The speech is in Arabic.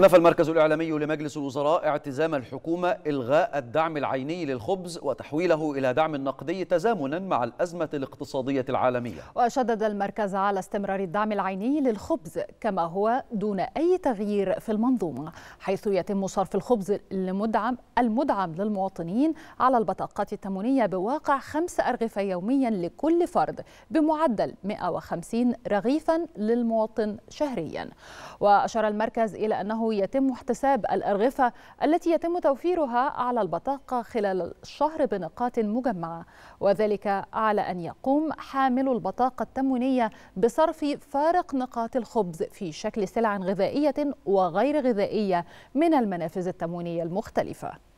نفى المركز الإعلامي لمجلس الوزراء اعتزام الحكومة إلغاء الدعم العيني للخبز وتحويله إلى دعم نقدي تزامنا مع الأزمة الاقتصادية العالمية وشدد المركز على استمرار الدعم العيني للخبز كما هو دون أي تغيير في المنظومة حيث يتم صرف الخبز المدعم, المدعم للمواطنين على البطاقات التموينية بواقع خمس أرغفة يوميا لكل فرد بمعدل 150 رغيفا للمواطن شهريا وأشار المركز إلى أنه يتم احتساب الأرغفة التي يتم توفيرها على البطاقة خلال الشهر بنقاط مجمعة وذلك على أن يقوم حامل البطاقة التموينية بصرف فارق نقاط الخبز في شكل سلع غذائية وغير غذائية من المنافذ التموينية المختلفة